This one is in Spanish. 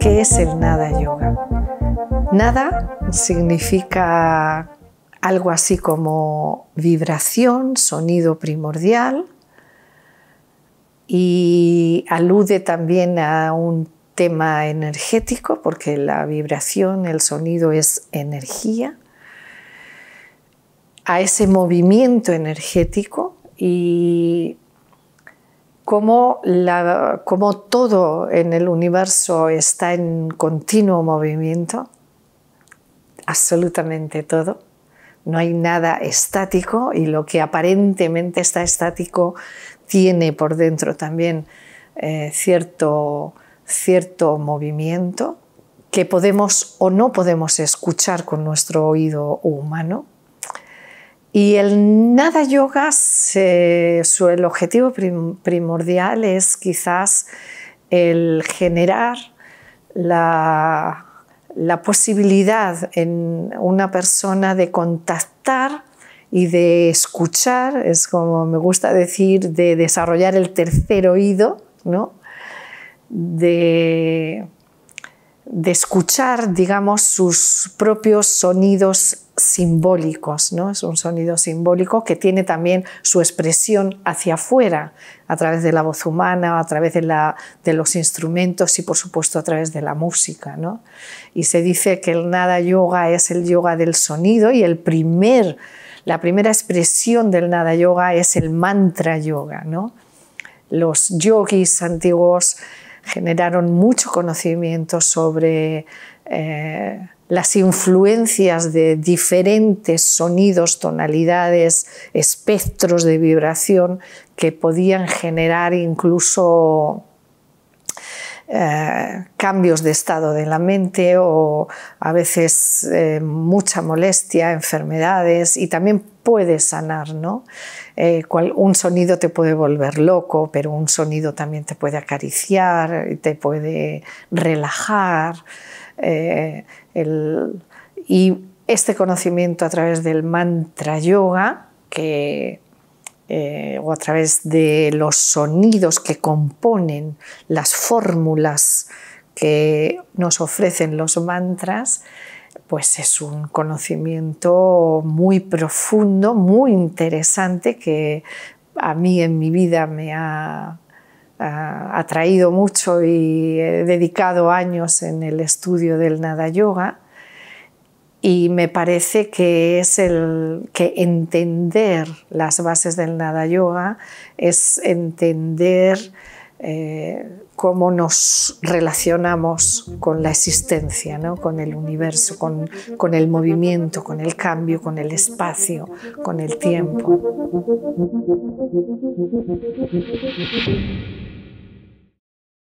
¿Qué es el nada yoga? Nada significa algo así como vibración, sonido primordial y alude también a un tema energético porque la vibración, el sonido es energía, a ese movimiento energético y como todo en el universo está en continuo movimiento, absolutamente todo. No hay nada estático y lo que aparentemente está estático tiene por dentro también eh, cierto movimiento que podemos o no podemos escuchar con nuestro oído humano, y el nada yoga, el objetivo primordial es quizás el generar la, la posibilidad en una persona de contactar y de escuchar, es como me gusta decir, de desarrollar el tercer oído, ¿no? de de escuchar, digamos, sus propios sonidos simbólicos, ¿no? Es un sonido simbólico que tiene también su expresión hacia afuera, a través de la voz humana, a través de, la, de los instrumentos y, por supuesto, a través de la música, ¿no? Y se dice que el nada yoga es el yoga del sonido y el primer, la primera expresión del nada yoga es el mantra yoga, ¿no? Los yogis antiguos generaron mucho conocimiento sobre eh, las influencias de diferentes sonidos, tonalidades, espectros de vibración que podían generar incluso eh, cambios de estado de la mente o a veces eh, mucha molestia, enfermedades y también puede sanar, ¿no? Eh, cual, un sonido te puede volver loco, pero un sonido también te puede acariciar, te puede relajar. y este conocimiento a través del mantra yoga, que eh, o a través de los sonidos que componen las fórmulas que nos ofrecen los mantras, pues es un conocimiento muy profundo, muy interesante que a mí en mi vida me ha atraído mucho y he dedicado años en el estudio del nada yoga y me parece que es el que entender las bases del nada yoga es entender eh, cómo nos relacionamos con la existencia, ¿no? con el universo, con el movimiento, con el cambio, con el espacio, con el tiempo.